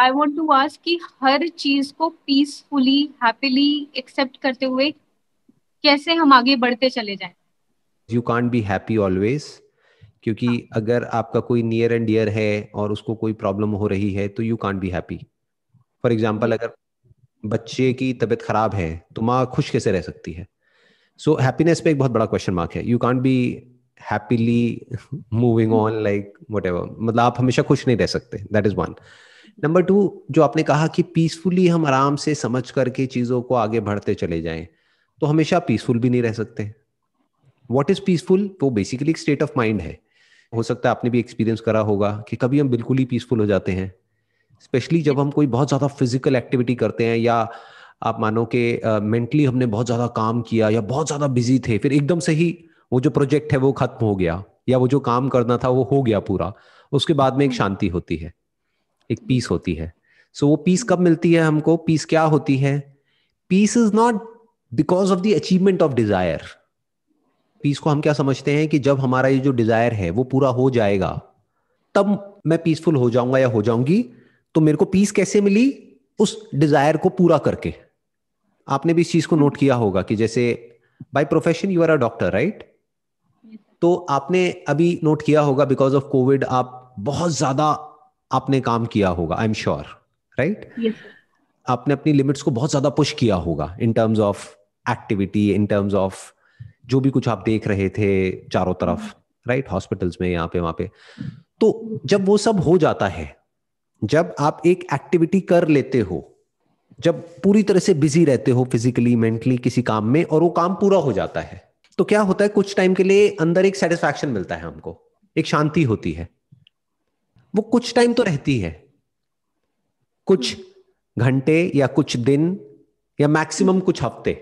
I want to ask की हर चीज को पीसफुली हैप्पीली एक्सेप्ट करते हुए कैसे हम आगे बढ़ते चले जाए you can't be happy always क्योंकि हाँ. अगर आपका कोई नियर एंड डियर है और उसको कोई प्रॉब्लम हो रही है तो you can't be happy for example अगर बच्चे की तबीयत खराब है तो माँ खुश कैसे रह सकती है सो so, हैप्पीनेस पे एक बहुत बड़ा क्वेश्चन मार्क है you can't be happily moving on like what मतलब आप हमेशा खुश नहीं रह सकते that is one number two जो आपने कहा कि पीसफुली हम आराम से समझ करके चीजों को आगे बढ़ते चले जाएं तो हमेशा पीसफुल भी नहीं रह सकते वॉट इज पीसफुल वो बेसिकली एक स्टेट ऑफ माइंड है हो सकता है आपने भी एक्सपीरियंस करा होगा कि कभी हम बिल्कुल ही पीसफुल हो जाते हैं स्पेशली जब हम कोई बहुत ज्यादा फिजिकल एक्टिविटी करते हैं या आप मानो कि मेंटली uh, हमने बहुत ज्यादा काम किया या बहुत ज्यादा बिजी थे फिर एकदम से ही वो जो प्रोजेक्ट है वो खत्म हो गया या वो जो काम करना था वो हो गया पूरा उसके बाद में एक हम्म। शांति होती है एक पीस होती है सो so, वो पीस कब मिलती है हमको पीस क्या होती है peace is not because of the achievement of desire peace को हम क्या समझते हैं कि जब हमारा ये जो डिजायर है वो पूरा हो जाएगा तब मैं पीसफुल हो जाऊंगा या हो जाऊंगी तो मेरे को पीस कैसे मिली उस डिजायर को पूरा करके आपने भी इस चीज को नोट किया होगा कि जैसे by profession you are a doctor right तो आपने अभी नोट किया होगा बिकॉज ऑफ कोविड आप बहुत ज्यादा आपने काम किया होगा आई एम श्योर राइट आपने अपनी लिमिट्स को बहुत ज्यादा पुश किया होगा in terms of activity in terms of जो भी कुछ आप देख रहे थे चारों तरफ राइट mm-hmm. हॉस्पिटल्स में यहाँ पे वहां पे तो जब वो सब हो जाता है जब आप एक एक्टिविटी कर लेते हो जब पूरी तरह से बिजी रहते हो फिजिकली मेंटली किसी काम में और वो काम पूरा हो जाता है तो क्या होता है कुछ टाइम के लिए अंदर एक सेटिस्फैक्शन मिलता है हमको एक शांति होती है वो कुछ टाइम तो रहती है कुछ घंटे या कुछ दिन या मैक्सिमम कुछ हफ्ते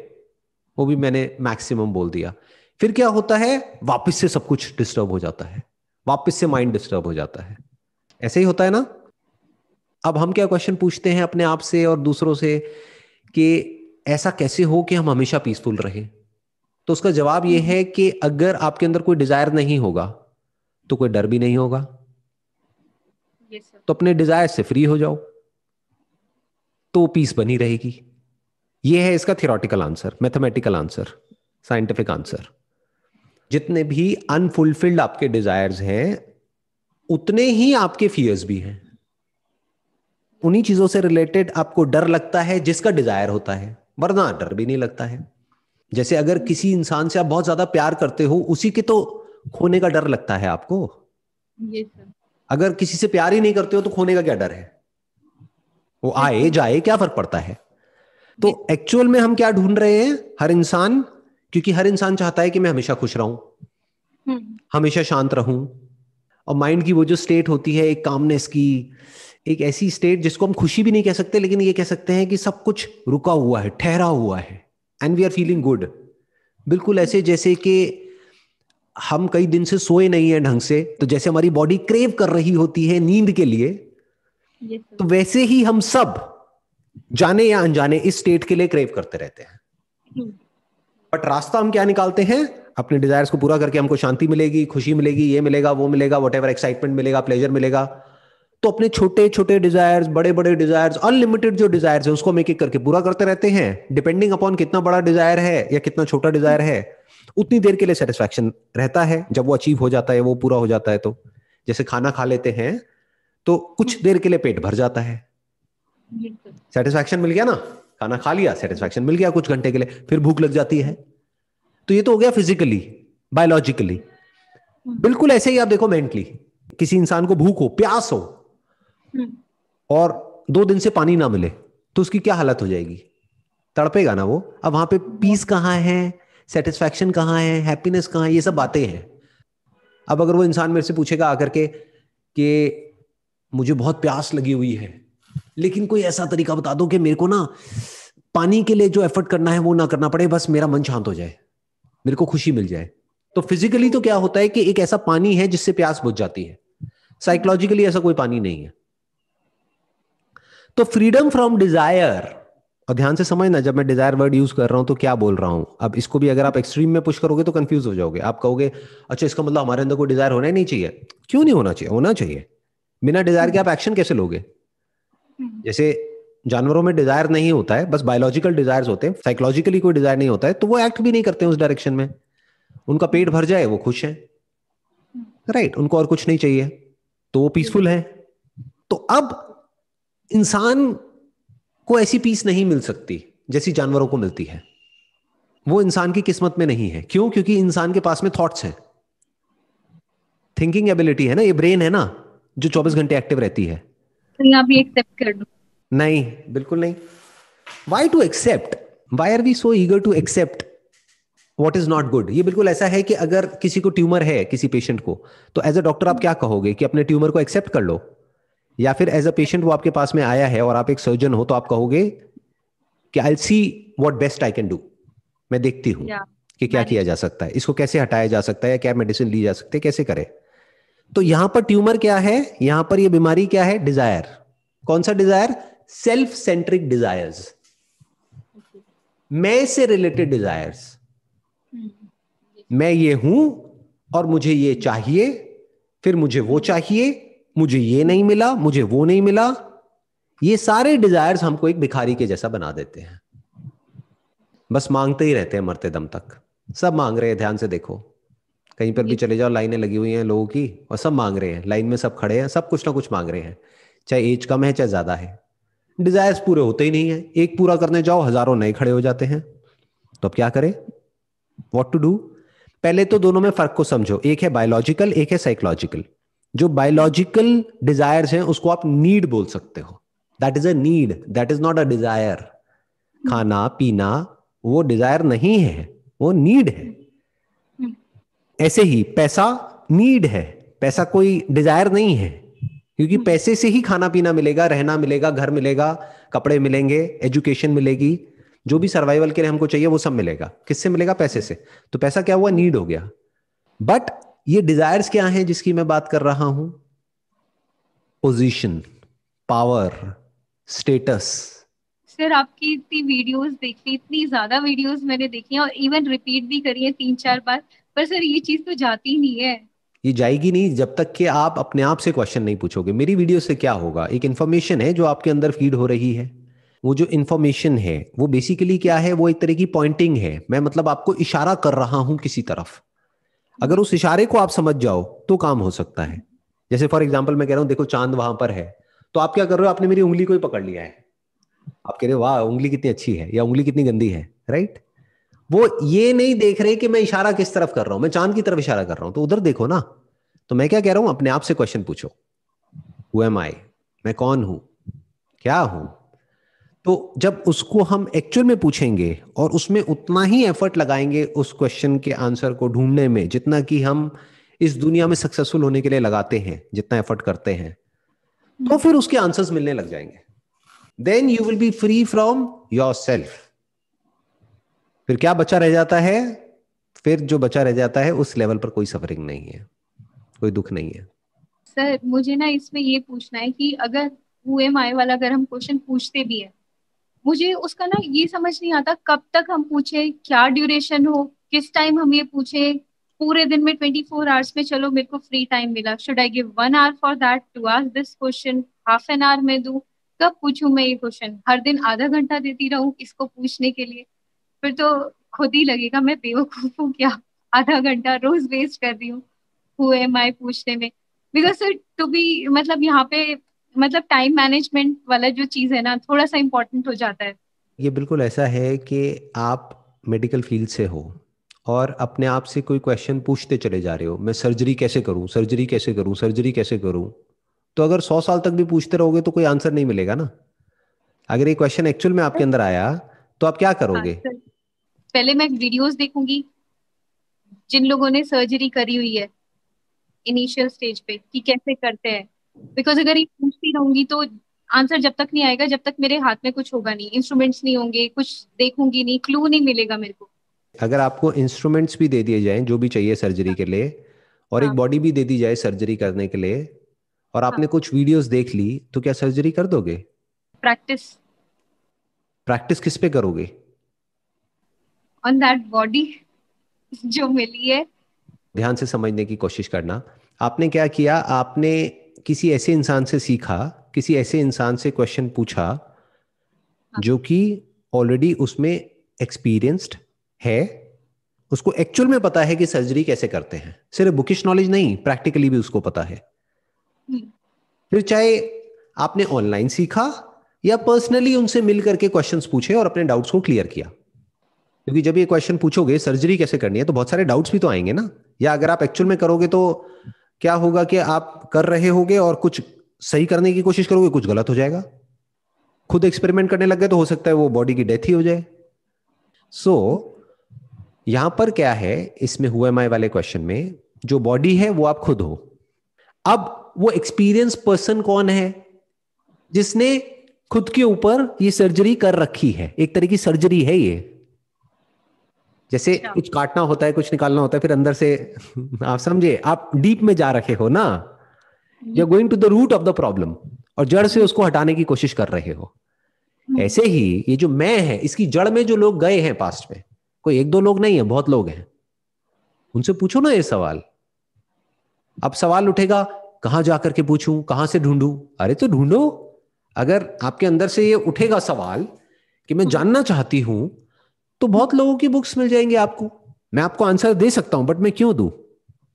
वो भी मैंने मैक्सिमम बोल दिया फिर क्या होता है वापस से सब कुछ डिस्टर्ब हो जाता है वापस से माइंड डिस्टर्ब हो जाता है ऐसे ही होता है ना अब हम क्या क्वेश्चन पूछते हैं अपने आप से और दूसरों से कि ऐसा कैसे हो कि हम हमेशा पीसफुल रहे तो उसका जवाब यह है कि अगर आपके अंदर कोई डिजायर नहीं होगा तो कोई डर भी नहीं होगा तो अपने डिजायर से फ्री हो जाओ तो पीस बनी रहेगी ये है इसका theoretical answer mathematical answer scientific answer जितने भी अनफुलफिल्ड आपके डिजायर्स हैं उतने ही आपके फियर्स भी हैं उन्हीं चीजों से रिलेटेड आपको डर लगता है जिसका डिजायर होता है वरना डर भी नहीं लगता है जैसे अगर किसी इंसान से आप बहुत ज्यादा प्यार करते हो उसी के तो खोने का डर लगता है आपको अगर किसी से प्यार ही नहीं करते हो तो खोने का क्या डर है वो आए जाए क्या फर्क पड़ता है तो एक्चुअल में हम क्या ढूंढ रहे हैं हर इंसान क्योंकि हर इंसान चाहता है कि मैं हमेशा खुश रहूं हम्म। हमेशा शांत रहूं और माइंड की वो जो स्टेट होती है एक कामनेस की एक ऐसी स्टेट जिसको हम खुशी भी नहीं कह सकते लेकिन ये कह सकते हैं कि सब कुछ रुका हुआ है ठहरा हुआ है and we are feeling good बिल्कुल ऐसे जैसे कि हम कई दिन से सोए नहीं है ढंग से तो जैसे हमारी बॉडी क्रेव कर रही होती है नींद के लिए तो वैसे ही हम सब जाने या अनजाने इस स्टेट के लिए क्रेव करते रहते हैं बट hmm. रास्ता हम क्या निकालते हैं अपने डिजायर्स को पूरा करके हमको शांति मिलेगी खुशी मिलेगी ये मिलेगा वो मिलेगा वट एवर एक्साइटमेंट मिलेगा प्लेजर मिलेगा तो अपने छोटे छोटे डिजायर्स बड़े बड़े डिजायर्स अनलिमिटेड जो डिजायर्स है उसको हम एक एक करके पूरा करते रहते हैं डिपेंडिंग अपॉन कितना बड़ा डिजायर है या कितना छोटा डिजायर है उतनी देर के लिए सेटिस्फैक्शन रहता है जब वो अचीव हो जाता है वो पूरा हो जाता है तो जैसे खाना खा लेते हैं तो कुछ देर के लिए पेट भर जाता है सेटिस्फैक्शन मिल गया ना खाना खा लिया सेटिस्फैक्शन मिल गया कुछ घंटे के लिए फिर भूख लग जाती है तो ये तो हो गया फिजिकली बायोलॉजिकली हम्म। बिल्कुल ऐसे ही आप देखो मेंटली किसी इंसान को भूख हो प्यास हो हम्म। और दो दिन से पानी ना मिले तो उसकी क्या हालत हो जाएगी तड़पेगा ना वो अब वहां पे पीस हम्म। कहाँ है सेटिस्फैक्शन कहाँ है हैप्पीनेस कहाँ है ये सब बातें हैं अब अगर वो इंसान मेरे से पूछेगा आकर के कि मुझे बहुत प्यास लगी हुई है लेकिन कोई ऐसा तरीका बता दो कि मेरे को ना पानी के लिए जो एफर्ट करना है वो ना करना पड़े बस मेरा मन शांत हो जाए मेरे को खुशी मिल जाए तो फिजिकली तो क्या होता है कि एक ऐसा पानी है जिससे प्यास बुझ जाती है साइकोलॉजिकली ऐसा कोई पानी नहीं है तो फ्रीडम फ्रॉम डिजायर और ध्यान से समझना जब मैं डिजायर वर्ड यूज कर रहा हूं तो क्या बोल रहा हूँ अब इसको भी अगर आप एक्सट्रीम में पुश करोगे तो कंफ्यूज हो जाओगे आप कहोगे अच्छा इसका मतलब हमारे अंदर कोई डिजायर होना ही नहीं चाहिए क्यों नहीं होना चाहिए होना चाहिए बिना डिजायर के आप एक्शन कैसे लोगे हम्म। जैसे जानवरों में डिजायर नहीं होता है बस बायोलॉजिकल डिजायर होते हैं साइकोलॉजिकली कोई डिजायर नहीं होता है तो वो एक्ट भी नहीं करते उस डायरेक्शन में उनका पेट भर जाए वो खुश है राइट हम्म। उनको और कुछ नहीं चाहिए तो वो पीसफुल हम्म। है तो अब इंसान को ऐसी पीस नहीं मिल सकती जैसी जानवरों को मिलती है वो इंसान की किस्मत में नहीं है क्यों क्योंकि इंसान के पास में थॉट्स हैं थिंकिंग एबिलिटी है ना ये ब्रेन है ना जो 24 घंटे एक्टिव रहती है तो भी एक्सेप्ट कर दो नहीं बिल्कुल नहीं why to accept why are we so eager to accept what is not good ये बिल्कुल ऐसा है कि अगर किसी को ट्यूमर है किसी पेशेंट को तो एज अ डॉक्टर आप क्या कहोगे कि अपने ट्यूमर को एक्सेप्ट कर लो या फिर एज अ पेशेंट वो आपके पास में आया है और आप एक सर्जन हो तो आप कहोगे कि I see what best I can do मैं देखती हूं yeah. कि क्या हाँ किया जा सकता है इसको कैसे हटाया जा सकता है या क्या मेडिसिन ली जा सकती है कैसे करें तो यहां पर ट्यूमर क्या है यहां पर ये बीमारी क्या है डिजायर कौन सा डिजायर सेल्फ सेंट्रिक डिजायर्स मैं से रिलेटेड डिजायर्स हम्म। मैं ये हूं और मुझे ये चाहिए फिर मुझे वो चाहिए मुझे ये नहीं मिला मुझे वो नहीं मिला ये सारे डिजायर्स हमको एक भिखारी के जैसा बना देते हैं बस मांगते ही रहते हैं मरते दम तक सब मांग रहे हैं ध्यान से देखो कहीं पर भी चले जाओ लाइनें लगी हुई हैं लोगों की और सब मांग रहे हैं लाइन में सब खड़े हैं सब कुछ ना कुछ मांग रहे हैं चाहे एज कम है चाहे ज्यादा है डिजायर्स पूरे होते ही नहीं है एक पूरा करने जाओ हजारों नए खड़े हो जाते हैं तो अब क्या करें वॉट टू डू पहले तो दोनों में फर्क को समझो एक है बायोलॉजिकल एक है साइकोलॉजिकल जो बायोलॉजिकल डिजायर्स हैं उसको आप नीड बोल सकते हो that is a need that is not a desire खाना पीना वो डिजायर नहीं है वो नीड है ऐसे ही पैसा नीड है पैसा कोई डिजायर नहीं है क्योंकि पैसे से ही खाना पीना मिलेगा रहना मिलेगा घर मिलेगा कपड़े मिलेंगे एजुकेशन मिलेगी जो भी सर्वाइवल के लिए हमको चाहिए वो सब मिलेगा किससे मिलेगा पैसे से तो पैसा क्या हुआ नीड हो गया बट ये डिजायर्स क्या हैं जिसकी मैं बात कर रहा हूं पोजीशन पावर स्टेटस सर आपकी इतनी वीडियोस देखी इतनी ज्यादा वीडियोस मैंने देखी और इवन रिपीट भी करी है तीन चार बार पर सर ये चीज तो जाती नहीं है ये जाएगी नहीं जब तक कि आप अपने आप से क्वेश्चन नहीं पूछोगे मेरी वीडियो से क्या होगा एक इन्फॉर्मेशन है जो आपके अंदर फीड हो रही है वो जो इन्फॉर्मेशन है वो बेसिकली क्या है वो एक तरह की पॉइंटिंग है मैं मतलब आपको इशारा कर रहा हूं किसी तरफ अगर उस इशारे को आप समझ जाओ तो काम हो सकता है जैसे फॉर एग्जाम्पल मैं कह रहा हूं देखो चांद वहां पर है तो आप क्या कर रहे हो आपने मेरी उंगली को ही पकड़ लिया है आप कह रहे हो वाह उंगली कितनी अच्छी है या उंगली कितनी गंदी है राइट वो ये नहीं देख रहे कि मैं इशारा किस तरफ कर रहा हूं मैं चांद की तरफ इशारा कर रहा हूं तो उधर देखो ना तो मैं क्या कह रहा हूं अपने आप से क्वेश्चन पूछो हु एम आई मैं कौन हूं क्या हूं तो जब उसको हम एक्चुअल में पूछेंगे और उसमें उतना ही एफर्ट लगाएंगे उस क्वेश्चन के आंसर को ढूंढने में जितना कि हम इस दुनिया में सक्सेसफुल होने के लिए लगाते हैं जितना एफर्ट करते हैं तो फिर उसके आंसर्स मिलने लग जाएंगे then you will be free from yourself फिर क्या बचा रह जाता है फिर जो बचा रह जाता है उस लेवल पर कोई सफरिंग नहीं है कोई दुख नहीं है सर मुझे ना इसमें ये पूछना है कि अगर एम आई वाला अगर हम क्वेश्चन पूछते भी है मुझे उसका ना ये समझ नहीं आता कब तक हम पूछे क्या ड्यूरेशन हो किस टाइम हम ये पूछे पूरे दिन में ट्वेंटी फोर आवर्स में चलो मेरे को फ्री टाइम मिला should I give one hour for that two hours this question half an hour में दू कब पूछू मैं ये क्वेश्चन हर दिन आधा घंटा देती रहूं इसको पूछने के लिए फिर तो खुद ही लगेगा मैं बेवकूफ हूँ क्या आधा घंटा रोज वेस्ट कर रही हूँ हुए माए पूछने में बिकॉज सर टू बी मतलब यहाँ पे मतलब टाइम मैनेजमेंट वाला जो चीज है ना थोड़ा सा इम्पोर्टेंट हो जाता है ये बिल्कुल ऐसा है कि आप मेडिकल फील्ड से हो और अपने आप से कोई क्वेश्चन पूछते चले जा रहे हो मैं सर्जरी कैसे करूं सर्जरी कैसे करूं सर्जरी कैसे करूं तो अगर सौ साल तक भी पूछते रहोगे तो कोई आंसर नहीं मिलेगा ना अगर ये क्वेश्चन एक्चुअल में आपके अंदर आया तो आप क्या हाँ, करोगे पहले मैं वीडियोस देखूंगी जिन लोगों ने सर्जरी करी हुई है इनिशियल स्टेज पे कि कैसे करते हैं बिकॉज अगर ये पूछती रहूंगी तो आंसर जब तक नहीं आएगा जब तक मेरे हाथ में कुछ होगा नहीं इंस्ट्रूमेंट्स नहीं होंगे कुछ देखूंगी नहीं क्लू नहीं मिलेगा मेरे को अगर आपको इंस्ट्रूमेंट्स भी दे दिए जाए जो भी चाहिए सर्जरी के लिए और एक बॉडी हाँ। भी दे दी जाए सर्जरी करने के लिए और आपने हाँ। कुछ वीडियोस देख ली तो क्या सर्जरी कर दोगे प्रैक्टिस प्रैक्टिस किस पे करोगे ऑन दैट बॉडी जो मिली है ध्यान से समझने की कोशिश करना आपने क्या किया आपने किसी ऐसे इंसान से सीखा किसी ऐसे इंसान से क्वेश्चन पूछा हाँ। जो कि ऑलरेडी उसमें एक्सपीरियंस्ड है उसको एक्चुअल में पता है कि सर्जरी कैसे करते हैं सिर्फ बुकिश नॉलेज नहीं प्रैक्टिकली भी उसको पता है हम्म। फिर चाहे आपने ऑनलाइन सीखा या पर्सनली उनसे मिल करके क्वेश्चन पूछे और अपने डाउट्स को क्लियर किया क्योंकि जब ये क्वेश्चन पूछोगे सर्जरी कैसे करनी है तो बहुत सारे डाउट्स भी तो आएंगे ना या अगर आप एक्चुअल में करोगे तो क्या होगा कि आप कर रहे होगे और कुछ सही करने की कोशिश करोगे कुछ गलत हो जाएगा खुद एक्सपेरिमेंट करने लग गए तो हो सकता है वो बॉडी की डेथ ही हो जाए सो so, यहां पर क्या है इसमें हुए माई वाले क्वेश्चन में जो बॉडी है वो आप खुद हो अब वो एक्सपीरियंस पर्सन कौन है जिसने खुद के ऊपर ये सर्जरी कर रखी है एक तरह की सर्जरी है ये जैसे अच्छा। कुछ काटना होता है कुछ निकालना होता है फिर अंदर से आप समझे आप डीप में जा रखे हो ना you going to the root of the problem और जड़ से उसको हटाने की कोशिश कर रहे हो हम्म। ऐसे ही ये जो मैं है इसकी जड़ में जो लोग गए हैं पास्ट में कोई एक दो लोग नहीं है बहुत लोग हैं उनसे पूछो ना ये सवाल अब सवाल उठेगा कहां जाकर के पूछूं कहां से ढूंढू अरे तो ढूंढो अगर आपके अंदर से ये उठेगा सवाल कि मैं हम्म। जानना चाहती हूं तो बहुत लोगों की बुक्स मिल जाएंगी आपको मैं आपको आंसर दे सकता हूं बट मैं क्यों दू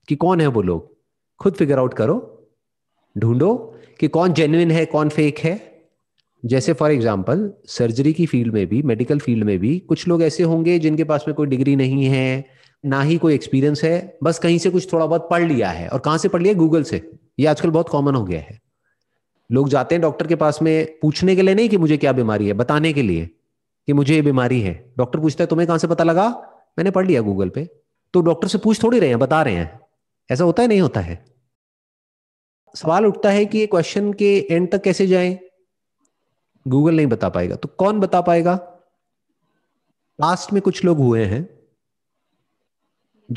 कि कौन है वो लोग खुद फिगर आउट करो ढूंढो कि कौन जेन्युन है कौन फेक है जैसे फॉर एग्जाम्पल सर्जरी की फील्ड में भी मेडिकल फील्ड में भी कुछ लोग ऐसे होंगे जिनके पास में कोई डिग्री नहीं है ना ही कोई एक्सपीरियंस है बस कहीं से कुछ थोड़ा बहुत पढ़ लिया है और कहां से पढ़ लिया गूगल से ये आजकल बहुत कॉमन हो गया है लोग जाते हैं डॉक्टर के पास में पूछने के लिए नहीं कि मुझे क्या बीमारी है बताने के लिए कि मुझे ये बीमारी है डॉक्टर पूछता है तुम्हें कहां से पता लगा मैंने पढ़ लिया गूगल पे तो डॉक्टर से पूछ थोड़ी रहे हैं बता रहे हैं ऐसा होता है नहीं होता है सवाल उठता है कि ये क्वेश्चन के एंड तक कैसे जाए गूगल नहीं बता पाएगा तो कौन बता पाएगा लास्ट में कुछ लोग हुए हैं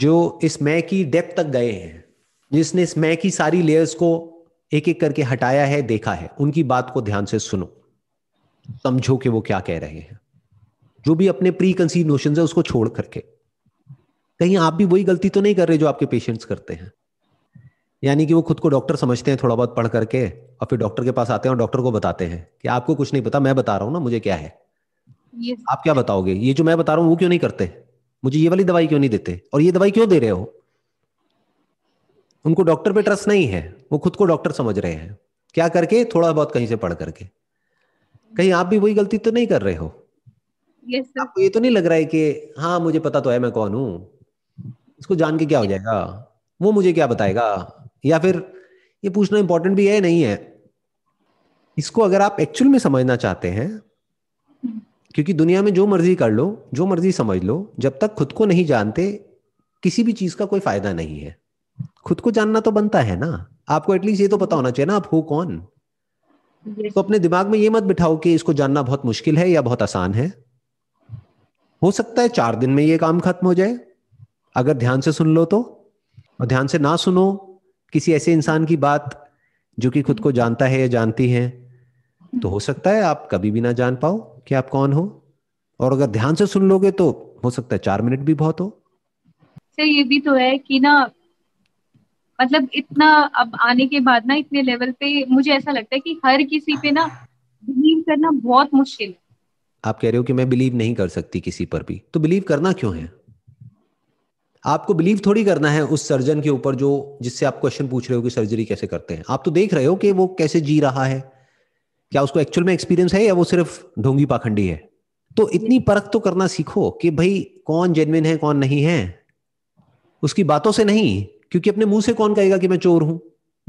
जो इस मैं की डेप्थ तक गए हैं जिसने इस मैं की सारी लेयर्स को एक एक करके हटाया है देखा है उनकी बात को ध्यान से सुनो समझो कि वो क्या कह रहे हैं जो भी अपने प्री कंसीव नोशन है उसको छोड़ करके कहीं आप भी वही गलती तो नहीं कर रहे जो आपके पेशेंट्स करते हैं यानी कि वो खुद को डॉक्टर समझते हैं थोड़ा बहुत पढ़ करके और फिर डॉक्टर के पास आते हैं और डॉक्टर को बताते हैं कि आपको कुछ नहीं पता मैं बता रहा हूँ ना मुझे क्या है yes. आप क्या बताओगे ये जो मैं बता रहा हूँ वो क्यों नहीं करते मुझे ये वाली दवाई क्यों नहीं देते और ये दवाई क्यों दे रहे हो उनको डॉक्टर पे ट्रस्ट नहीं है वो खुद को डॉक्टर समझ रहे हैं क्या करके थोड़ा बहुत कहीं से पढ़ करके कहीं आप भी वही गलती तो नहीं कर रहे हो yes, आपको ये तो नहीं लग रहा है कि हाँ मुझे पता तो है मैं कौन हूँ इसको जान के क्या हो जाएगा वो मुझे क्या बताएगा या फिर ये पूछना इंपॉर्टेंट भी है नहीं है इसको अगर आप एक्चुअल में समझना चाहते हैं क्योंकि दुनिया में जो मर्जी कर लो जो मर्जी समझ लो जब तक खुद को नहीं जानते किसी भी चीज का कोई फायदा नहीं है खुद को जानना तो बनता है ना आपको एटलीस्ट ये तो पता होना चाहिए ना आप हो कौन तो अपने दिमाग में ये मत बिठाओ कि इसको जानना बहुत मुश्किल है या बहुत आसान है हो सकता है चार दिन में ये काम खत्म हो जाए अगर ध्यान से सुन लो तो और ध्यान से ना सुनो किसी ऐसे इंसान की बात जो कि खुद को जानता है या जानती है तो हो सकता है आप कभी भी ना जान पाओ कि आप कौन हो और अगर ध्यान से सुन लोगे तो हो सकता है चार मिनट भी बहुत हो सर ये भी तो है कि ना मतलब इतना अब आने के बाद ना इतने लेवल पे मुझे ऐसा लगता है कि हर किसी पे ना बिलीव करना बहुत मुश्किल है आप कह रहे हो कि मैं बिलीव नहीं कर सकती किसी पर भी तो बिलीव करना क्यों है आपको बिलीव थोड़ी करना है उस सर्जन के ऊपर जो जिससे आप क्वेश्चन पूछ रहे हो कि सर्जरी कैसे करते हैं आप तो देख रहे हो कि वो कैसे जी रहा है क्या उसको एक्चुअल में एक्सपीरियंस है या वो सिर्फ ढोंगी पाखंडी है तो इतनी परख तो करना सीखो कि भाई कौन जेनविन है कौन नहीं है उसकी बातों से नहीं क्योंकि अपने मुंह से कौन कहेगा कि मैं चोर हूं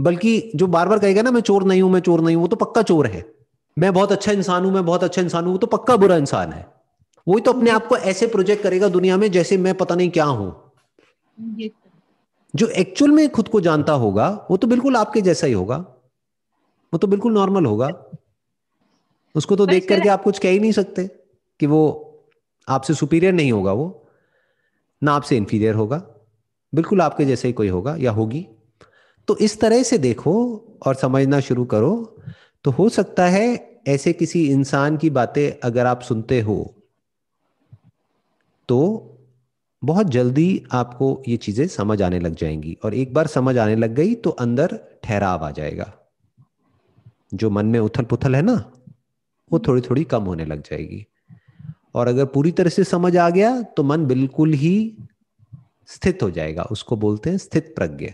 बल्कि जो बार बार कहेगा ना मैं चोर नहीं हूं मैं चोर नहीं हूं वो तो पक्का चोर है मैं बहुत अच्छा इंसान हूं मैं बहुत अच्छा इंसान हूं तो पक्का बुरा इंसान है वही तो अपने आप को ऐसे प्रोजेक्ट करेगा दुनिया में जैसे मैं पता नहीं क्या हूं तो जो एक्चुअल में खुद को जानता होगा वो तो बिल्कुल आपके जैसा ही होगा वो तो बिल्कुल नॉर्मल होगा उसको तो देख करके आप कुछ कह ही नहीं सकते कि वो आपसे सुपीरियर नहीं होगा वो ना आपसे इंफीरियर होगा बिल्कुल आपके जैसे ही कोई होगा या होगी तो इस तरह से देखो और समझना शुरू करो तो हो सकता है ऐसे किसी इंसान की बातें अगर आप सुनते हो तो बहुत जल्दी आपको ये चीजें समझ आने लग जाएंगी और एक बार समझ आने लग गई तो अंदर ठहराव आ जाएगा जो मन में उथल पुथल है ना वो हम्म। थोड़ी थोड़ी कम होने लग जाएगी और अगर पूरी तरह से समझ आ गया तो मन बिल्कुल ही स्थित हो जाएगा उसको बोलते हैं स्थित प्रज्ञ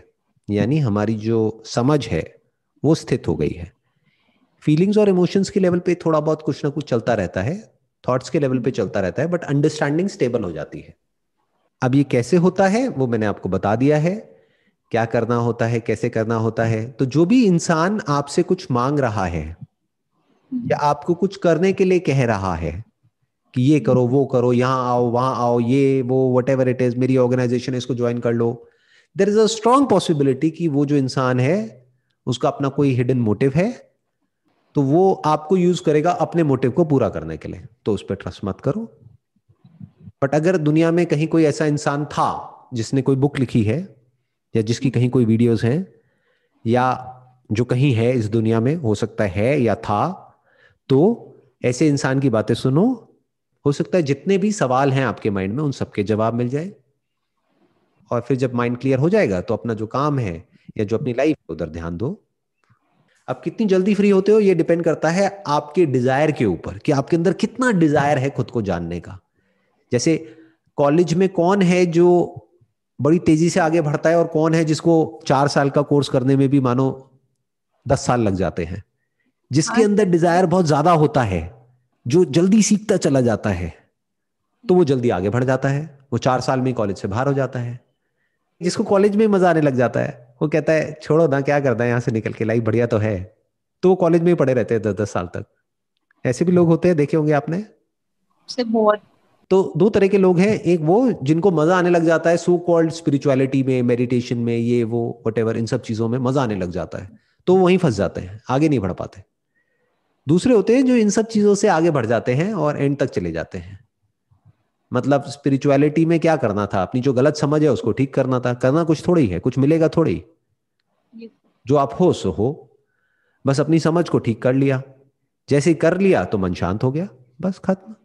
यानी हमारी जो समझ है वो स्थित हो गई है फीलिंग्स और इमोशंस के लेवल पे थोड़ा बहुत कुछ ना कुछ चलता रहता है थॉट्स के लेवल पे चलता रहता है बट अंडरस्टैंडिंग स्टेबल हो जाती है अब ये कैसे होता है वो मैंने आपको बता दिया है क्या करना होता है कैसे करना होता है तो जो भी इंसान आपसे कुछ मांग रहा है या आपको कुछ करने के लिए कह रहा है कि ये करो वो करो यहाँ आओ वहां आओ ये वो वट एवर इट इज मेरी ऑर्गेनाइजेशन है इसको ज्वाइन कर लो there is a strong possibility कि वो जो इंसान है उसका अपना कोई हिडन मोटिव है तो वो आपको यूज करेगा अपने मोटिव को पूरा करने के लिए तो उस पर ट्रस्ट मत करो बट अगर दुनिया में कहीं कोई ऐसा इंसान था जिसने कोई बुक लिखी है या जिसकी कहीं कोई वीडियोस हैं या जो कहीं है इस दुनिया में हो सकता है या था तो ऐसे इंसान की बातें सुनो हो सकता है जितने भी सवाल हैं आपके माइंड में उन सबके जवाब मिल जाए और फिर जब माइंड क्लियर हो जाएगा तो अपना जो काम है या जो अपनी लाइफ है उधर ध्यान दो अब कितनी जल्दी फ्री होते हो ये डिपेंड करता है आपके डिजायर के ऊपर कि आपके अंदर कितना डिजायर है खुद को जानने का जैसे कॉलेज में कौन है जो बड़ी तेजी से आगे बढ़ता है और कौन है जिसको चार साल का कोर्स करने में भी मानो दस साल लग जाते हैं जिसके हाँ। अंदर डिजायर बहुत ज्यादा होता है जो जल्दी सीखता चला जाता है तो वो जल्दी आगे बढ़ जाता है वो चार साल में कॉलेज से बाहर हो जाता है जिसको कॉलेज में मजा आने लग जाता है वो कहता है छोड़ो ना क्या करना है यहाँ से निकल के लाइफ बढ़िया तो है तो वो कॉलेज में ही पढ़े रहते हैं दस दस साल तक ऐसे भी लोग होते हैं देखे होंगे आपने बहुत तो दो तरह के लोग हैं एक वो जिनको मजा आने लग जाता है सो कॉल्ड स्पिरिचुअलिटी में मेडिटेशन में ये वो वट इन सब चीजों में मजा आने लग जाता है तो वहीं फंस जाते हैं आगे नहीं बढ़ पाते दूसरे होते हैं जो इन सब चीजों से आगे बढ़ जाते हैं और एंड तक चले जाते हैं मतलब स्पिरिचुअलिटी में क्या करना था अपनी जो गलत समझ है उसको ठीक करना था करना कुछ थोड़ी है कुछ मिलेगा थोड़ी जो आप हो सो हो बस अपनी समझ को ठीक कर लिया जैसे कर लिया तो मन शांत हो गया बस खत्म